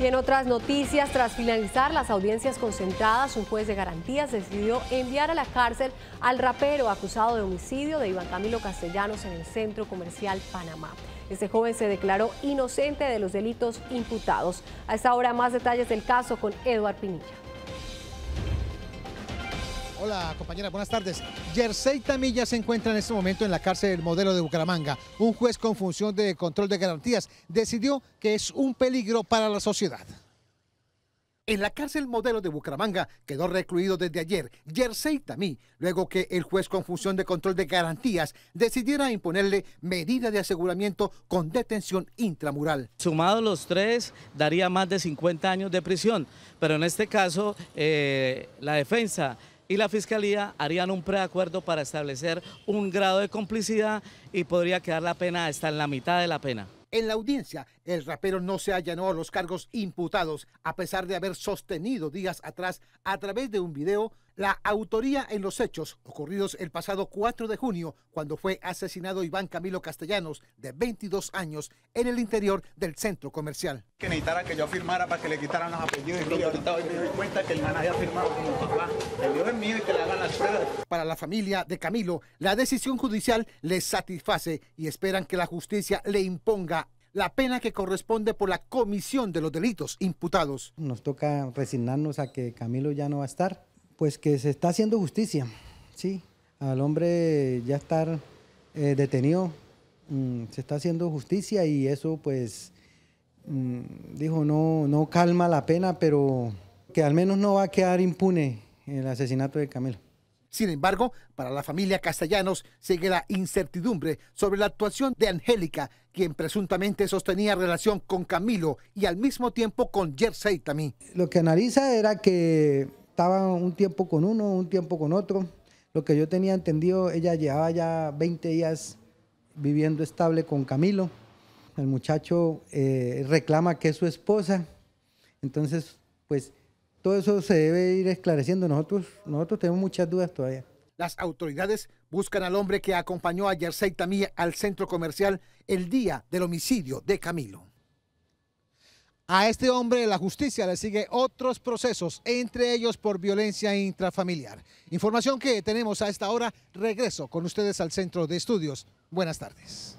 Y en otras noticias, tras finalizar las audiencias concentradas, un juez de garantías decidió enviar a la cárcel al rapero acusado de homicidio de Iván Camilo Castellanos en el centro comercial Panamá. Este joven se declaró inocente de los delitos imputados. A esta hora más detalles del caso con Eduard Pinilla. Hola compañera, buenas tardes. Jersey Tamilla se encuentra en este momento en la cárcel modelo de Bucaramanga. Un juez con función de control de garantías decidió que es un peligro para la sociedad. En la cárcel modelo de Bucaramanga quedó recluido desde ayer Jersey Tamí, luego que el juez con función de control de garantías decidiera imponerle medida de aseguramiento con detención intramural. Sumado los tres, daría más de 50 años de prisión, pero en este caso eh, la defensa y la Fiscalía harían un preacuerdo para establecer un grado de complicidad y podría quedar la pena hasta en la mitad de la pena. En la audiencia, el rapero no se allanó a los cargos imputados, a pesar de haber sostenido días atrás, a través de un video, la autoría en los hechos ocurridos el pasado 4 de junio, cuando fue asesinado Iván Camilo Castellanos, de 22 años, en el interior del centro comercial. Que necesitara que yo firmara para que le quitaran los apellidos y ahorita me doy cuenta que el man había firmado El Dios mío y que le hagan las pruebas. Para la familia de Camilo, la decisión judicial les satisface y esperan que la justicia le imponga la pena que corresponde por la comisión de los delitos imputados. Nos toca resignarnos a que Camilo ya no va a estar, pues que se está haciendo justicia, sí, al hombre ya estar eh, detenido, mm, se está haciendo justicia y eso pues, mm, dijo, no, no calma la pena, pero que al menos no va a quedar impune el asesinato de Camilo. Sin embargo, para la familia Castellanos sigue la incertidumbre sobre la actuación de Angélica, quien presuntamente sostenía relación con Camilo y al mismo tiempo con Jersey Tamí. Lo que analiza era que estaba un tiempo con uno, un tiempo con otro. Lo que yo tenía entendido, ella llevaba ya 20 días viviendo estable con Camilo. El muchacho eh, reclama que es su esposa. Entonces, pues todo eso se debe ir esclareciendo. Nosotros, nosotros tenemos muchas dudas todavía. Las autoridades buscan al hombre que acompañó a Yersey Tamía al centro comercial el día del homicidio de Camilo. A este hombre la justicia le sigue otros procesos, entre ellos por violencia intrafamiliar. Información que tenemos a esta hora. Regreso con ustedes al centro de estudios. Buenas tardes.